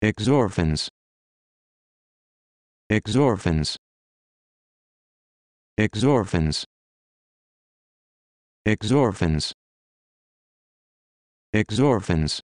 exorphins exorphins exorphins exorphins exorphins